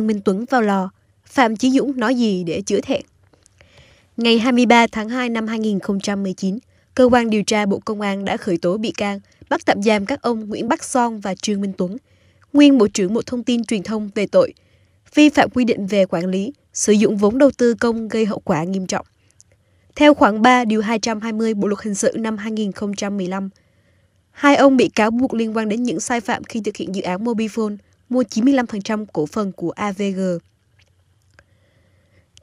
Trương Minh Tuấn vào lò, Phạm Chí Dũng nói gì để chữa thẹn? Ngày 23 tháng 2 năm 2019, Cơ quan điều tra Bộ Công an đã khởi tố bị can, bắt tạm giam các ông Nguyễn Bắc Son và Trương Minh Tuấn, nguyên Bộ trưởng Bộ Thông tin Truyền thông về tội vi phạm quy định về quản lý, sử dụng vốn đầu tư công gây hậu quả nghiêm trọng. Theo khoản 3 điều 220 Bộ luật hình sự năm 2015, hai ông bị cáo buộc liên quan đến những sai phạm khi thực hiện dự án Mobifone mua 95% cổ phần của AVG.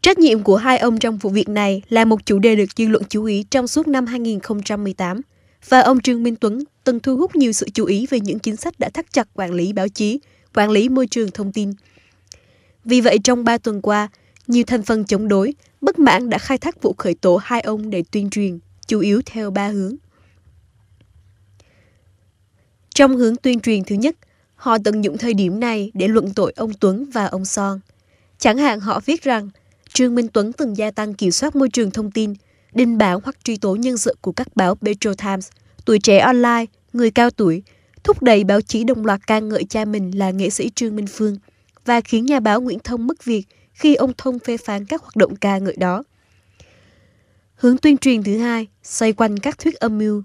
Trách nhiệm của hai ông trong vụ việc này là một chủ đề được dư luận chú ý trong suốt năm 2018 và ông Trương Minh Tuấn từng thu hút nhiều sự chú ý về những chính sách đã thắt chặt quản lý báo chí, quản lý môi trường thông tin. Vì vậy trong 3 tuần qua, nhiều thành phần chống đối, bất mãn đã khai thác vụ khởi tố hai ông để tuyên truyền, chủ yếu theo ba hướng. Trong hướng tuyên truyền thứ nhất, Họ tận dụng thời điểm này để luận tội ông Tuấn và ông Son. Chẳng hạn họ viết rằng, Trương Minh Tuấn từng gia tăng kiểm soát môi trường thông tin, đình bản hoặc truy tố nhân sự của các báo Petro Times, tuổi trẻ online, người cao tuổi, thúc đẩy báo chí đồng loạt ca ngợi cha mình là nghệ sĩ Trương Minh Phương và khiến nhà báo Nguyễn Thông mất việc khi ông Thông phê phán các hoạt động ca ngợi đó. Hướng tuyên truyền thứ hai xoay quanh các thuyết âm mưu.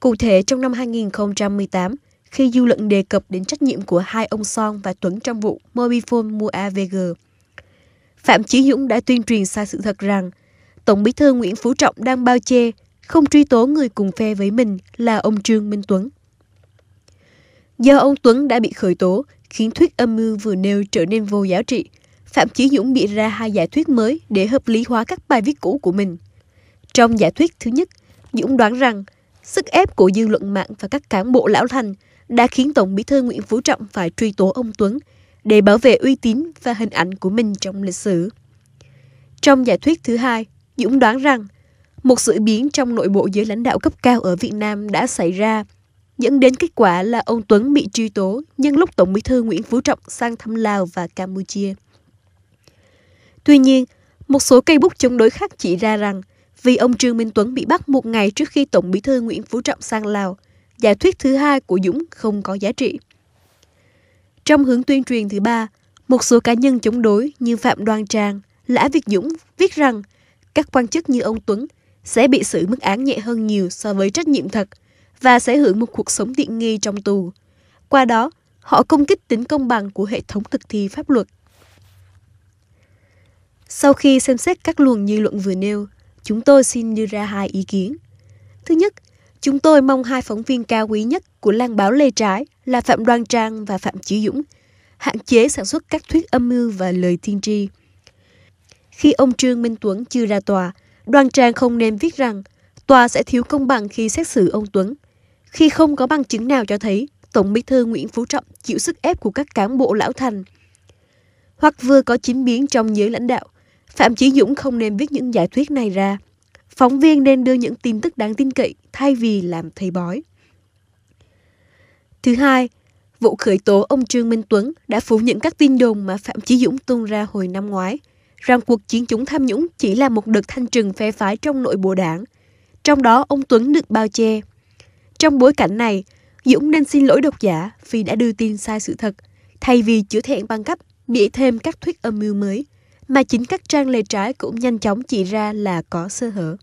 Cụ thể trong năm 2018, khi dư luận đề cập đến trách nhiệm của hai ông Son và Tuấn trong vụ Mobifone mua AVG. Phạm Chí Dũng đã tuyên truyền sai sự thật rằng Tổng bí thư Nguyễn Phú Trọng đang bao che, không truy tố người cùng phe với mình là ông Trương Minh Tuấn. Do ông Tuấn đã bị khởi tố, khiến thuyết âm mưu vừa nêu trở nên vô giá trị. Phạm Chí Dũng bị ra hai giả thuyết mới để hợp lý hóa các bài viết cũ của mình. Trong giả thuyết thứ nhất, Dũng đoán rằng sức ép của dư luận mạng và các cán bộ lão thành đã khiến Tổng bí thư Nguyễn Phú Trọng phải truy tố ông Tuấn để bảo vệ uy tín và hình ảnh của mình trong lịch sử. Trong giả thuyết thứ hai, Dũng đoán rằng một sự biến trong nội bộ giới lãnh đạo cấp cao ở Việt Nam đã xảy ra, dẫn đến kết quả là ông Tuấn bị truy tố nhân lúc Tổng bí thư Nguyễn Phú Trọng sang thăm Lào và Campuchia. Tuy nhiên, một số cây bút chống đối khác chỉ ra rằng vì ông Trương Minh Tuấn bị bắt một ngày trước khi Tổng bí thư Nguyễn Phú Trọng sang Lào – giả thuyết thứ hai của Dũng không có giá trị. Trong hướng tuyên truyền thứ ba, một số cá nhân chống đối như Phạm Đoan Trang, Lã Việt Dũng viết rằng các quan chức như ông Tuấn sẽ bị xử mức án nhẹ hơn nhiều so với trách nhiệm thật và sẽ hưởng một cuộc sống tiện nghi trong tù. Qua đó, họ công kích tính công bằng của hệ thống thực thi pháp luật. Sau khi xem xét các luồng dư luận vừa nêu, chúng tôi xin đưa ra hai ý kiến. Thứ nhất, Chúng tôi mong hai phóng viên cao quý nhất của Lan Báo Lê Trái là Phạm Đoan Trang và Phạm Chí Dũng hạn chế sản xuất các thuyết âm mưu và lời tiên tri. Khi ông Trương Minh Tuấn chưa ra tòa, Đoan Trang không nên viết rằng tòa sẽ thiếu công bằng khi xét xử ông Tuấn. Khi không có bằng chứng nào cho thấy Tổng bí thư Nguyễn Phú Trọng chịu sức ép của các cán bộ lão thành. Hoặc vừa có chính biến trong giới lãnh đạo, Phạm Chí Dũng không nên viết những giải thuyết này ra. Phóng viên nên đưa những tin tức đáng tin cậy thay vì làm thầy bói. Thứ hai, vụ khởi tố ông Trương Minh Tuấn đã phủ nhận các tin đồn mà Phạm Chí Dũng tung ra hồi năm ngoái, rằng cuộc chiến chống tham nhũng chỉ là một đợt thanh trừng phe phái trong nội bộ đảng. Trong đó, ông Tuấn được bao che. Trong bối cảnh này, Dũng nên xin lỗi độc giả vì đã đưa tin sai sự thật, thay vì chữa thẹn bằng cách bịa thêm các thuyết âm mưu mới – mà chính các trang lề trái cũng nhanh chóng chỉ ra là có sơ hở.